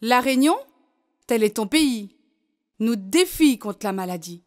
La Réunion, tel est ton pays, nous défie contre la maladie.